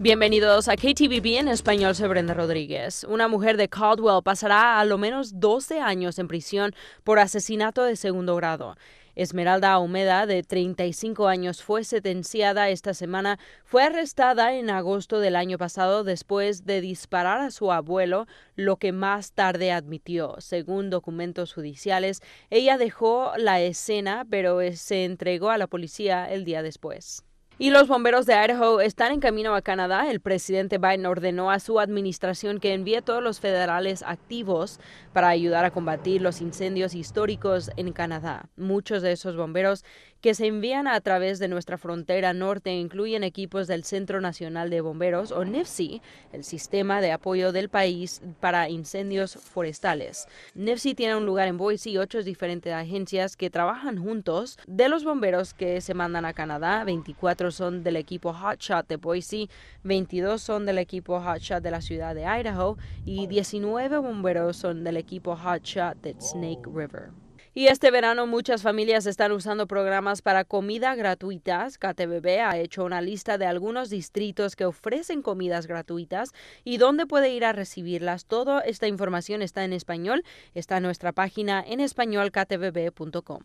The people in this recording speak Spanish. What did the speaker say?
Bienvenidos a KTVB en español, soy Brenda Rodríguez. Una mujer de Caldwell pasará a lo menos 12 años en prisión por asesinato de segundo grado. Esmeralda Humeda, de 35 años, fue sentenciada esta semana. Fue arrestada en agosto del año pasado después de disparar a su abuelo, lo que más tarde admitió. Según documentos judiciales, ella dejó la escena, pero se entregó a la policía el día después. Y los bomberos de Idaho están en camino a Canadá. El presidente Biden ordenó a su administración que envíe todos los federales activos para ayudar a combatir los incendios históricos en Canadá. Muchos de esos bomberos que se envían a través de nuestra frontera norte incluyen equipos del Centro Nacional de Bomberos o NEFSI, el sistema de apoyo del país para incendios forestales. NEFSI tiene un lugar en Boise y ocho diferentes agencias que trabajan juntos de los bomberos que se mandan a Canadá 24 son del equipo Hotshot de Boise, 22 son del equipo Hotshot de la ciudad de Idaho y 19 bomberos son del equipo Hotshot de Snake River. Y este verano muchas familias están usando programas para comida gratuitas. KTBB ha hecho una lista de algunos distritos que ofrecen comidas gratuitas y dónde puede ir a recibirlas. Toda esta información está en español. Está en nuestra página en españolktbb.com.